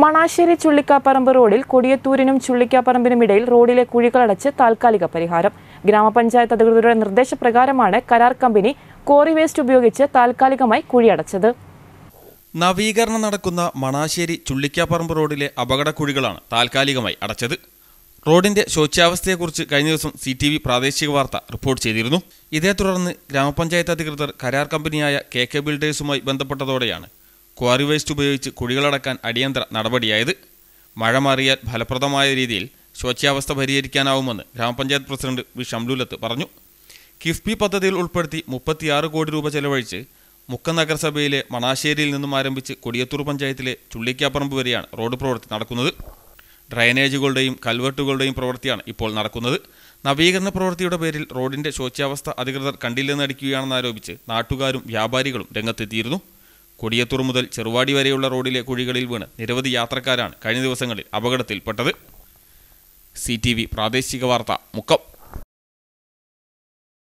മണാശ്ശേരി ചുള്ളിക്കാപ്പറമ്പ് റോഡിൽ കൊടിയത്തൂരിനും ചുള്ളിക്കാപ്പറമ്പിനും ഇടയിൽ റോഡിലെ കുഴികളടച്ച് താൽക്കാലിക പരിഹാരം ഗ്രാമപഞ്ചായത്ത് അധികൃതരുടെ നിർദ്ദേശപ്രകാരമാണ് കരാർ കമ്പനി കോറി വേസ്റ്റ് ഉപയോഗിച്ച് താൽക്കാലികമായി കുഴിയടച്ചത് നവീകരണം നടക്കുന്ന മണാശ്ശേരി ചുള്ളിക്കാപ്പറമ്പ് റോഡിലെ കുഴികളാണ് താൽക്കാലികമായി അടച്ചത് റോഡിന്റെ ശോച്യാവസ്ഥയെക്കുറിച്ച് കഴിഞ്ഞ ദിവസം സി ടി വി പ്രാദേശിക വാർത്ത റിപ്പോർട്ട് ചെയ്തിരുന്നു ഇതേ തുടർന്ന് ഗ്രാമപഞ്ചായത്ത് അധികൃതർ കരാർ കമ്പനിയായ കെ കെ ബിൽഡേഴ്സുമായി ബന്ധപ്പെട്ടതോടെയാണ് ക്വാറി വേസ്റ്റ് ഉപയോഗിച്ച് കുഴികളടക്കാൻ അടിയന്തര നടപടിയായത് മഴ മാറിയാൽ ഫലപ്രദമായ രീതിയിൽ ശോച്യാവസ്ഥ പരിഹരിക്കാനാവുമെന്ന് ഗ്രാമപഞ്ചായത്ത് പ്രസിഡന്റ് വി ഷംലുലത്ത് പറഞ്ഞു കിഫ്ബി പദ്ധതിയിൽ ഉൾപ്പെടുത്തി മുപ്പത്തിയാറ് കോടി രൂപ ചെലവഴിച്ച് മുക്കം നഗരസഭയിലെ മണാശ്ശേരിയിൽ നിന്നും ആരംഭിച്ച് കൊടിയത്തൂർ പഞ്ചായത്തിലെ ചുള്ളിക്കാപ്പറമ്പ് വരെയാണ് റോഡ് പ്രവൃത്തി നടക്കുന്നത് ഡ്രൈനേജുകളുടെയും കൽവെട്ടുകളുടെയും പ്രവൃത്തിയാണ് ഇപ്പോൾ നടക്കുന്നത് നവീകരണ പ്രവൃത്തിയുടെ പേരിൽ റോഡിന്റെ ശോച്യാവസ്ഥ അധികൃതർ കണ്ടില്ലെന്നടിക്കുകയാണെന്നാരോപിച്ച് നാട്ടുകാരും വ്യാപാരികളും രംഗത്തെത്തിയിരുന്നു കൊടിയത്തൂർ മുതൽ ചെറുവാടി വരെയുള്ള റോഡിലെ കുഴികളിൽ വീണ് നിരവധി യാത്രക്കാരാണ് കഴിഞ്ഞ ദിവസങ്ങളിൽ അപകടത്തിൽപ്പെട്ടത് സി പ്രാദേശിക വാർത്ത മുക്കം